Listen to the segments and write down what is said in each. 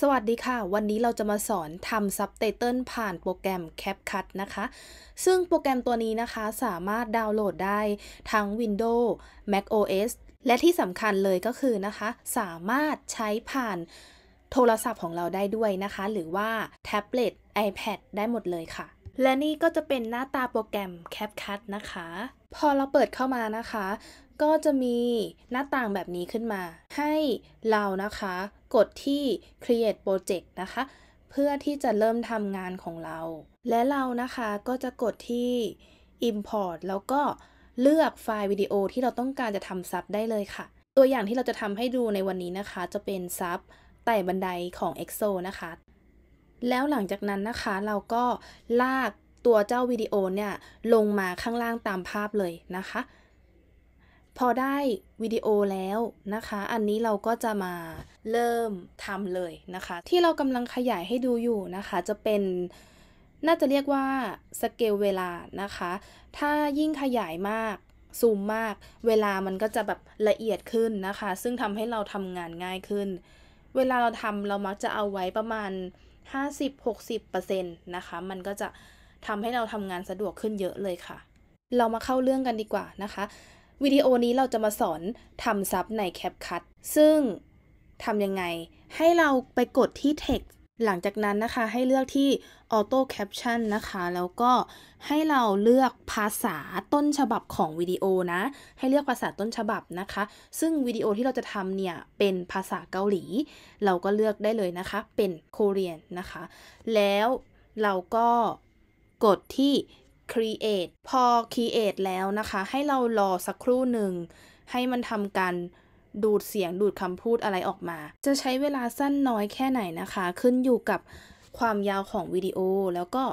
สวัสดีค่ะ วันนี้เราจะมาสอนทำซับไตเติลผ่านโปรแกรม CapCut นะคะ ซึ่งโปรแกรมตัวนี้นะคะสามารถดาวน์โหลดได้ทั้ง Windows Mac OS และที่สำคัญเลยก็คือนะคะ สามารถใช้ผ่านโทรศัพท์ของเราได้ด้วยนะคะ หรือว่าแท็บเล็ต iPad ได้หมดเลยค่ะ และนี่ก็จะเป็นหน้าตาโปรแกรม CapCut นะคะพอเราเปิดเข้ามานะคะ ก็จะมีหน้าต่างแบบนี้ขึ้นมา ให้เรานะคะกดที่ create project นะคะ เพื่อที่จะเริ่มทำงานของเรา และเรานะคะก็จะกดที่ import แล้วก็เลือกไฟล์วิดีโอที่เราต้องการจะทำซับได้เลยค่ะ ตัวอย่างที่เราจะทำให้ดูในวันนี้นะคะ จะเป็นซับไต่บันไดของ EXO นะคะ แล้วหลังจากนั้นนะคะเราก็ลากตัวเจ้าวิดีโอเนี่ยลงมาข้างล่างตามภาพเลยนะคะ พอได้วิดีโอแล้วนะคะ อันนี้เราก็จะมาเริ่มทำเลยนะคะ ที่เรากำลังขยายให้ดูอยู่นะคะ จะเป็นน่าจะเรียกว่าสเกลเวลานะคะ ถ้ายิ่งขยายมากซูมมาก เวลามันก็จะแบบละเอียดขึ้นนะคะ ซึ่งทำให้เราทำงานง่ายขึ้น เวลาเราทำเรามักจะเอาไว้ประมาณ 50-60%นะคะมันก็จะทำให้เราทำงานสะดวกขึ้นเยอะเลยค่ะ เรามาเข้าเรื่องกันดีกว่านะคะ วิดีโอนี้เราจะมาสอนทำซับใน CapCut ซึ่งทำยังไง ให้เราไปกดที่ text หลังจากนั้นนะคะ ให้เลือกที่ Auto Caption นะคะ แล้วก็ให้เราเลือกภาษาต้นฉบับของวิดีโอนะ ให้เลือกภาษาต้นฉบับนะคะ ซึ่งวิดีโอที่เราจะทำเนี่ย เป็นภาษาเกาหลี เราก็เลือกได้เลยนะคะ เป็น Korean นะคะ แล้วเราก็กดที่ create พอ create แล้วนะคะ ให้เรารอสักครู่หนึ่ง ให้มันทำการดูดเสียงดูดคำพูดอะไรออกมา จะใช้เวลาสั้นน้อยแค่ไหนนะคะ ขึ้นอยู่กับความยาวของวิดีโอ แล้วก็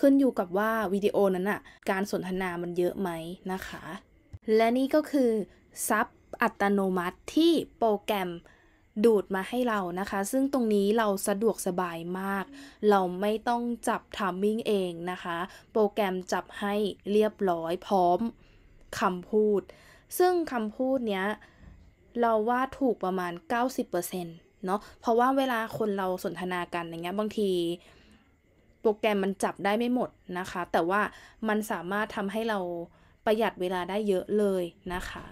ขึ้นอยู่กับว่าวิดีโอนั้นอะการสนทนามันเยอะไหมนะคะ และนี่ก็คือซับอัตโนมัติที่โปรแกรมดูดมาให้เรานะคะ ซึ่งตรงนี้เราสะดวกสบายมาก เราไม่ต้องจับทามมิ่งเองนะคะ โปรแกรมจับให้เรียบร้อยพร้อมคำพูด ซึ่งคำพูดเนี้ยเราว่าถูกประมาณ 90%เนาะเพราะว่าเวลาคนเราสนทนากันอย่างเงี้ยบางที โปรแกรมมันจับได้ไม่หมดนะคะ แต่ว่ามันสามารถทำให้เราประหยัดเวลาได้เยอะเลยนะคะ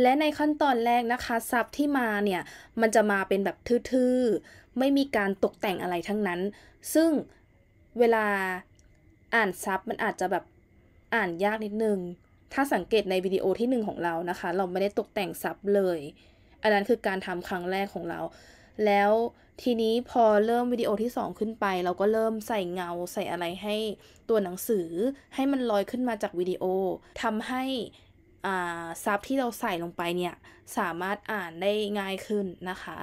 และในขั้นตอนแรกนะคะซับที่มาเนี่ย มันจะมาเป็นแบบทื่อๆไม่มีการตกแต่งอะไรทั้งนั้น ซึ่งเวลาอ่านซับมันอาจจะแบบอ่านยากนิดนึง ถ้าสังเกตในวิดีโอที่หนึ่งของเรานะคะ เราไม่ได้ตกแต่งซับเลย อันนั้นคือการทำครั้งแรกของเรา แล้วทีนี้พอเริ่มวิดีโอที่ 2 ขึ้นไป เราก็เริ่มใส่เงา ใส่อะไรให้ตัวหนังสือให้มันลอยขึ้นมาจากวิดีโอทำให้ซับที่เราใส่ลงไปเนี่ย สามารถอ่านได้ง่ายขึ้นนะคะ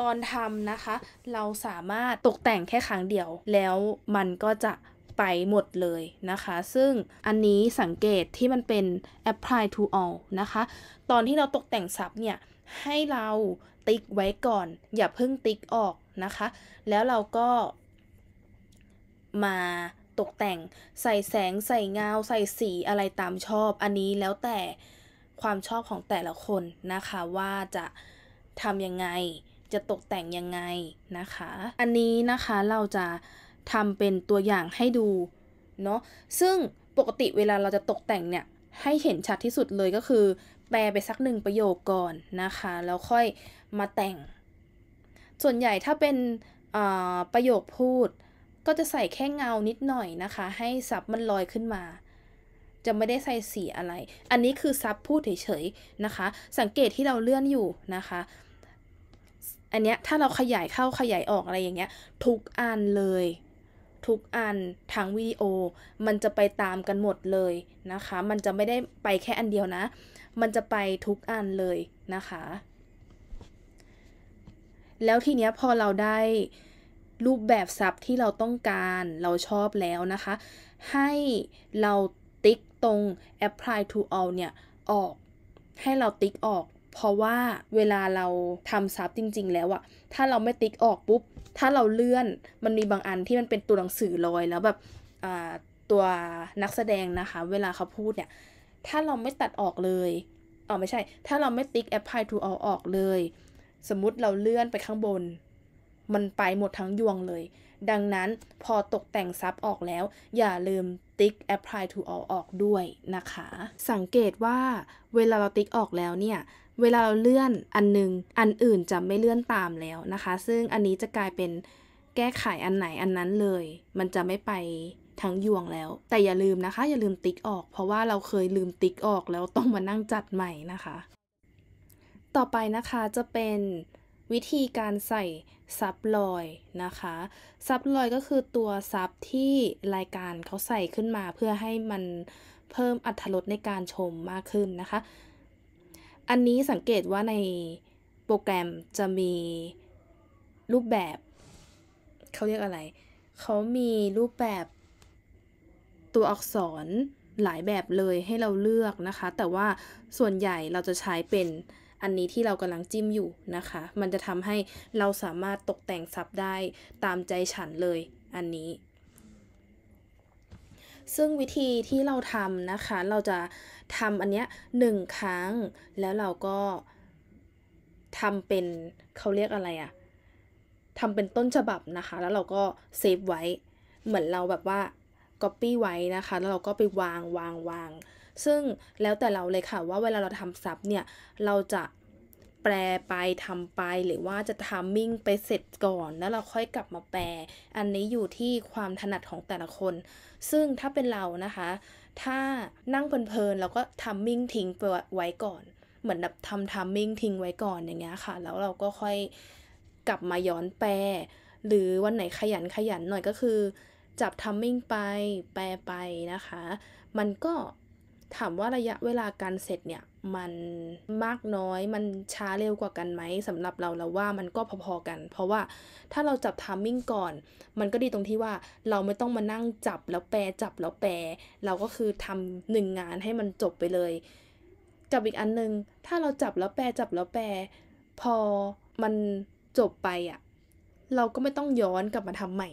ตอนทำนะคะเราสามารถตกแต่งแค่ครั้งเดียวแล้วมันก็จะไปหมดเลยนะคะ ซึ่งอันนี้สังเกตที่มันเป็น apply to all นะคะ ตอนที่เราตกแต่งซับเนี่ย ให้เราติ๊กไว้ก่อน อย่าเพิ่งติ๊กออกนะคะ แล้วเราก็มาตกแต่ง ใส่แสงใส่เงาใส่สีอะไรตามชอบ อันนี้แล้วแต่ความชอบของแต่ละคนนะคะว่าจะทำยังไงจะตกแต่งยังไงนะคะ อันนี้นะคะเราจะทำเป็นตัวอย่างให้ดูเนาะซึ่งปกติเวลาเราจะตกแต่งเนี่ย ให้เห็นชัดที่สุดเลยก็คือ แปลไปสักหนึ่งประโยคก่อนนะคะ แล้วค่อยมาแต่ง ส่วนใหญ่ถ้าเป็นประโยคพูดก็จะใส่แค่เงานิดหน่อยนะคะ ให้ซับมันลอยขึ้นมา จะไม่ได้ใส่สีอะไร อันนี้คือซับพูดเฉยๆนะคะ สังเกตที่เราเลื่อนอยู่นะคะ อันเนี้ยถ้าเราขยายเข้าขยายออกอะไรอย่างเงี้ย ทุกอันเลย ทุกอันทั้งวิดีโอมันจะไปตามกันหมดเลยนะคะ มันจะไม่ได้ไปแค่อันเดียวนะ มันจะไปทุกอันเลยนะคะ แล้วทีเนี้ยพอเราได้รูปแบบซับทที่เราต้องการเราชอบแล้วนะคะ ให้เราติ๊กตรง apply to all เนี่ยออกให้เราติ๊กออก เพราะว่าเวลาเราทำซับจริง ๆ แล้วอะถ้าเราไม่ติ๊กออกปุ๊บถ้าเราเลื่อนมันมีบางอันที่มันเป็นตัวหนังสือลอยแล้วแบบตัวนักแสดงนะคะเวลาเขาพูดเนี่ยถ้าเราไม่ตัดออกเลยอ๋อไม่ใช่ถ้าเราไม่ติ๊ก apply to all ออกเลยสมมติเราเลื่อนไปข้างบนมันไปหมดทั้งยวงเลย ดังนั้นพอตกแต่งซับออกแล้วอย่าลืมติ๊ก apply to all ออกด้วยนะคะ สังเกตว่าเวลาเราติ๊กออกแล้วเนี่ยเวลาเราเลื่อนอันนึงอันอื่นจะไม่เลื่อนตามแล้วนะคะ ซึ่งอันนี้จะกลายเป็นแก้ไขอันไหนอันนั้นเลย มันจะไม่ไปทั้งยวงแล้ว แต่อย่าลืมนะคะ อย่าลืมติ๊กออก เพราะว่าเราเคยลืมติ๊กออกแล้วต้องมานั่งจัดใหม่นะคะ ต่อไปนะคะจะเป็นวิธีการใส่ซับลอยนะคะซับลอยก็คือตัวซับที่รายการเขาใส่ขึ้นมาเพื่อให้มันเพิ่มอัตรถสในการชมมากขึ้นนะคะ อันนี้สังเกตว่าในโปรแกรมจะมีรูปแบบ เขาเรียกอะไร เขามีรูปแบบตัวอักษรหลายแบบเลยให้เราเลือกนะคะ แต่ว่าส่วนใหญ่เราจะใช้เป็นอันนี้ที่เรากำลังจิ้มอยู่นะคะ มันจะทำให้เราสามารถตกแต่งซับได้ตามใจฉันเลยอันนี้ ซึ่งวิธีที่เราทำนะคะ เราจะทำอันเนี้ยหนึ่งครั้ง แล้วเราก็ทำเป็นเขาเรียกอะไรอะทำเป็นต้นฉบับนะคะ แล้วเราก็เซฟไว้ เหมือนเราแบบว่า Copy ไว้นะคะ แล้วเราก็ไปวางวางวางวางซึ่งแล้วแต่เราเลยค่ะว่าเวลาเราทำซับเนี่ยเราจะแปลไปทำไปหรือว่าจะทามมิ่งไปเสร็จก่อน แล้วเราค่อยกลับมาแปลอันนี้อยู่ที่ความถนัดของแต่ละคน ซึ่งถ้าเป็นเรานะคะ ถ้านั่งเพลินๆเราก็ทามมิ่งทิ้งไปไว้ก่อน เหมือนแบบทำทามมิ่งทิ้งไว้ก่อนอย่างเงี้ยค่ะแล้วเราก็ค่อยกลับมาย้อนแปลหรือวันไหนขยันขยันหน่อยก็คือ จับทามมิ่งไปแปลไปนะคะ มันก็ถามว่าระยะเวลาการเสร็จเนี่ยมันมากน้อยมันช้าเร็วกว่ากันไหมสำหรับเราเราว่ามันก็พอๆกัน เพราะว่าถ้าเราจับทามมิ่งก่อน มันก็ดีตรงที่ว่าเราไม่ต้องมานั่งจับแล้วแปรจับแล้วแปรเราก็คือทำหนึ่งงานให้มันจบไปเลยกับอีกอันนึง ถ้าเราจับแล้วแปรจับแล้วแปร พอมันจบไปอะ่ะเราก็ไม่ต้องย้อน กลับมาทำใหม่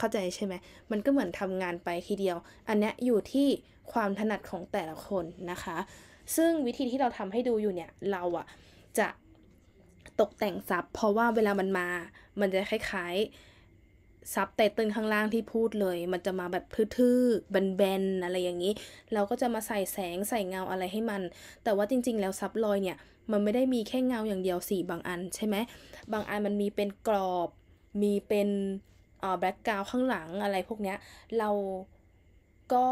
เข้าใจใช่ไหมมันก็เหมือนทำงานไปทีเดียว อันนี้อยู่ที่ความถนัดของแต่ละคนนะคะ ซึ่งวิธีที่เราทำให้ดูอยู่เนี่ย เราอะจะตกแต่งซับ เพราะว่าเวลามันมา มันจะคล้ายๆซับแต่ตึงข้างล่างที่พูดเลย มันจะมาแบบทื่อๆแบนๆอะไรอย่างนี้ เราก็จะมาใส่แสงใส่เงาอะไรให้มัน แต่ว่าจริงๆ แล้วซับลอยเนี่ย มันไม่ได้มีแค่เงาอย่างเดียวสีบางอัน ใช่ไหมบางอันมันมีเป็นกรอบ มีเป็นแบล็กกราวข้างหลังอะไรพวกเนี้ยเราก็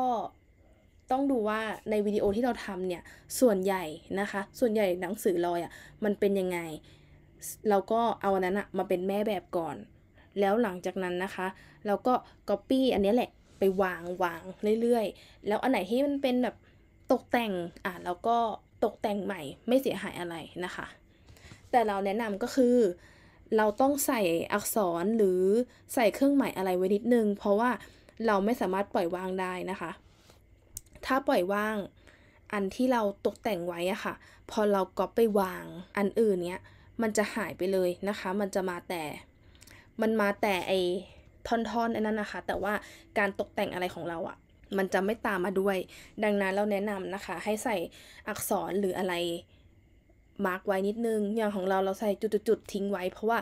ต้องดูว่าในวิดีโอที่เราทำเนี่ย ส่วนใหญ่นะคะส่วนใหญ่หนังสือลอยอะ่ะมันเป็นยังไง เราก็เอาอันนั้นอะมาเป็นแม่แบบก่อน แล้วหลังจากนั้นนะคะ เราก็ก๊อปปี้อันนี้แหละไปวางวางเรื่อยๆ แล้วอันไหนที่มันเป็นแบบตกแต่งอ่ะเราก็ตกแต่งใหม่ไม่เสียหายอะไรนะคะ แต่เราแนะนำก็คือเราต้องใส่อักษรหรือใส่เครื่องหมายอะไรไว้นิดนึง เพราะว่าเราไม่สามารถปล่อยวางได้นะคะ ถ้าปล่อยวางอันที่เราตกแต่งไว้อะค่ะพอเราก็ไปวางอันอื่นเนี้ยมันจะหายไปเลยนะคะ มันจะมาแต่มันมาแต่ไอท่อนๆไอนนั้นนะคะแต่ว่าการตกแต่งอะไรของเราอะมันจะไม่ตามมาด้วยดังนั้นเราแนะนำนะคะ ให้ใส่อักษรหรืออะไรมาร์กไว้นิดนึงอย่างของเรา เราใส่จุดๆทิ้งไว้ เพราะว่า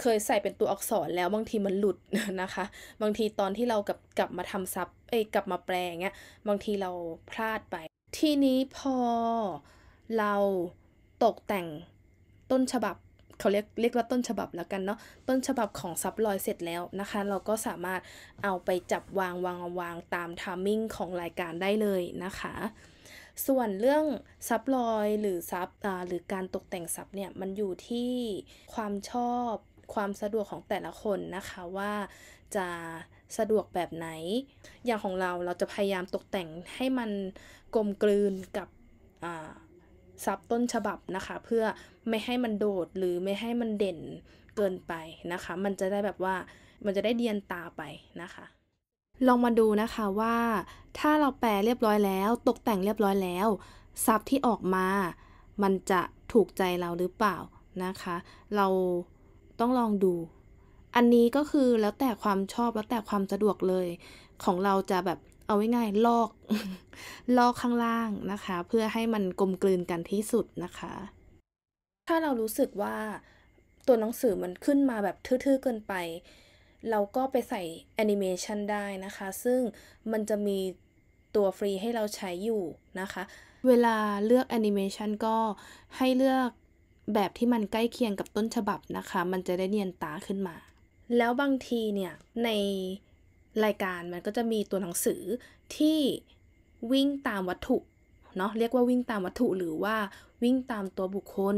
เคยใส่เป็นตัวอักษรแล้วบางทีมันหลุดนะคะ บางทีตอนที่เรา กลับกลับมาทำซับเอ้กลับมาแปลงเงี้ยบางทีเราพลาดไป ทีนี้พอเราตกแต่งต้นฉบับเขาเรียกเรียกว่าต้นฉบับแล้วกันเนาะต้นฉบับของซับลอยเสร็จแล้วนะคะเราก็สามารถเอาไปจับวางวางวางตามทามมิ่งของรายการได้เลยนะคะส่วนเรื่อง ซับลอย หรือซับหรือการตกแต่งซับเนี่ยมันอยู่ที่ความชอบความสะดวกของแต่ละคนนะคะว่าจะสะดวกแบบไหน อย่างของเราเราจะพยายามตกแต่งให้มันกลมกลืนกับซับต้นฉบับนะคะ เพื่อไม่ให้มันโดดหรือไม่ให้มันเด่นเกินไปนะคะ มันจะได้แบบว่ามันจะได้เดียนตาไปนะคะลองมาดูนะคะว่าถ้าเราแปลเรียบร้อยแล้ว ตกแต่งเรียบร้อยแล้วซับที่ออกมา มันจะถูกใจเราหรือเปล่านะคะ เราต้องลองดู อันนี้ก็คือแล้วแต่ความชอบ แล้วแต่ความสะดวกเลย ของเราจะแบบเอาไว้ง่ายลอกลอกข้างล่างนะคะ เพื่อให้มันกลมกลืนกันที่สุดนะคะ ถ้าเรารู้สึกว่าตัวหนังสือมันขึ้นมาแบบทื่อๆเกินไปเราก็ไปใส่แอนิเมชันได้นะคะ ซึ่งมันจะมีตัวฟรีให้เราใช้อยู่นะคะ เวลาเลือกแอนิเมชันก็ให้เลือกแบบที่มันใกล้เคียงกับต้นฉบับนะคะ มันจะได้เนียนตาขึ้นมา แล้วบางทีเนี่ย ในรายการมันก็จะมีตัวหนังสือที่วิ่งตามวัตถุเนาะเรียกว่าวิ่งตามวัตถุ หรือว่าวิ่งตามตัวบุคคล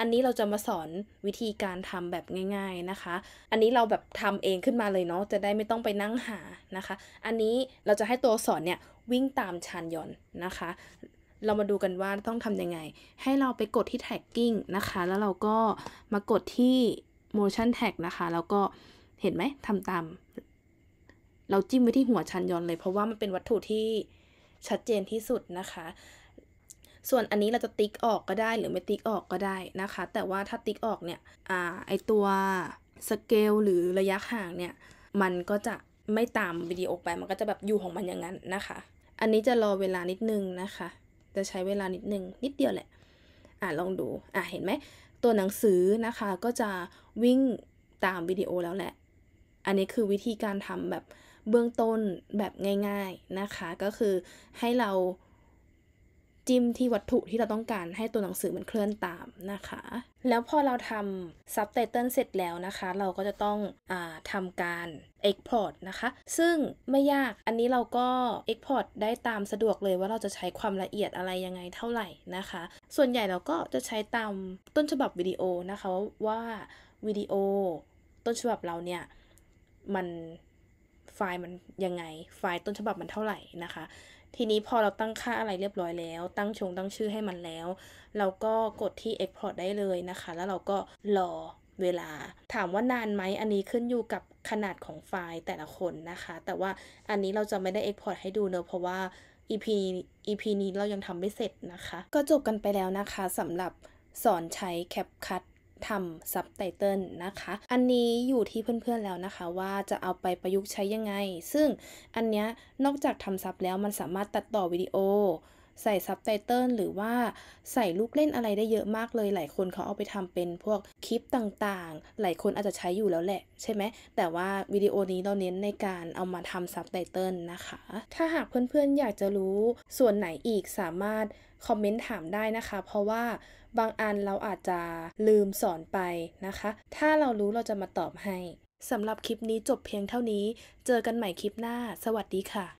อันนี้เราจะมาสอนวิธีการทำแบบง่ายๆนะคะ อันนี้เราแบบทำเองขึ้นมาเลยเนาะ จะได้ไม่ต้องไปนั่งหานะคะ อันนี้เราจะให้ตัวสอนเนี่ยวิ่งตามชานยอนนะคะ เรามาดูกันว่าต้องทำยังไง ให้เราไปกดที่แท็กกิ้งนะคะ แล้วเราก็มากดที่ motion tag นะคะ แล้วก็เห็นไหม ทำตาม เราจิ้มไปที่หัวชันยอนเลย เพราะว่ามันเป็นวัตถุที่ชัดเจนที่สุดนะคะส่วนอันนี้เราจะติ๊กออกก็ได้หรือไม่ติ๊กออกก็ได้นะคะ แต่ว่าถ้าติ๊กออกเนี่ยอไอตัวสเกลหรือระยะห่างเนี่ย มันก็จะไม่ตามวิดีโอไป มันก็จะแบบอยู่ของมันอย่างนั้นนะคะ อันนี้จะรอเวลานิดนึงนะคะ จะใช้เวลานิดนึงนิดเดียวแหละ อ่าลองดูอ่าเห็นไหมตัวหนังสือนะคะก็จะวิ่งตามวิดีโอแล้วแหละ อันนี้คือวิธีการทำแบบเบื้องต้นแบบง่าย ๆนะคะก็คือให้เราจิ้มที่วัตถุที่เราต้องการให้ตัวหนังสือมันเคลื่อนตามนะคะ แล้วพอเราทำซับไตเติลเสร็จแล้วนะคะเราก็จะต้องอทำการ Export นะคะ ซึ่งไม่ยากอันนี้เราก็ Export ได้ตามสะดวกเลยว่าเราจะใช้ความละเอียดอะไรยังไงเท่าไหร่นะคะ ส่วนใหญ่เราก็จะใช้ตามต้นฉบับวิดีโอนะคะว่าวิดีโอต้นฉบับเราเนี่ยมันไฟล์มันยังไง ไฟล์ต้นฉบับมันเท่าไหร่นะคะทีนี้พอเราตั้งค่าอะไรเรียบร้อยแล้วตั้งชงตั้งชื่อให้มันแล้ว เราก็กดที่ Export ได้เลยนะคะ แล้วเราก็รอเวลา ถามว่านานไหมอันนี้ขึ้นอยู่กับขนาดของไฟล์แต่ละคนนะคะ แต่ว่าอันนี้เราจะไม่ได้ Export ให้ดูเนอะเพราะว่า EP EP นี้เรายังทำไม่เสร็จนะคะ ก็จบกันไปแล้วนะคะสำหรับสอนใช้ CapCut ทำซับไตเติลนะคะ อันนี้อยู่ที่เพื่อนๆแล้วนะคะ ว่าจะเอาไปประยุกต์ใช้ยังไง ซึ่งอันเนี้ยนอกจากทำซับแล้วมันสามารถตัดต่อวิดีโอ ใส่ซับไตเติลหรือว่าใส่ลูกเล่นอะไรได้เยอะมากเลย หลายคนเขาเอาไปทำเป็นพวกคลิปต่างๆ หลายคนอาจจะใช้อยู่แล้วแหละ ใช่ไหมแต่ว่า วิดีโอนี้เราเน้นในการเอามาทำซับไตเติลนะคะ ถ้าหากเพื่อนๆอยากจะรู้ส่วนไหนอีกสามารถคอมเมนต์ถามได้นะคะเพราะว่าบางอันเราอาจจะลืมสอนไปนะคะ ถ้าเรารู้เราจะมาตอบให้ สำหรับคลิปนี้จบเพียงเท่านี้ เจอกันใหม่คลิปหน้า สวัสดีค่ะ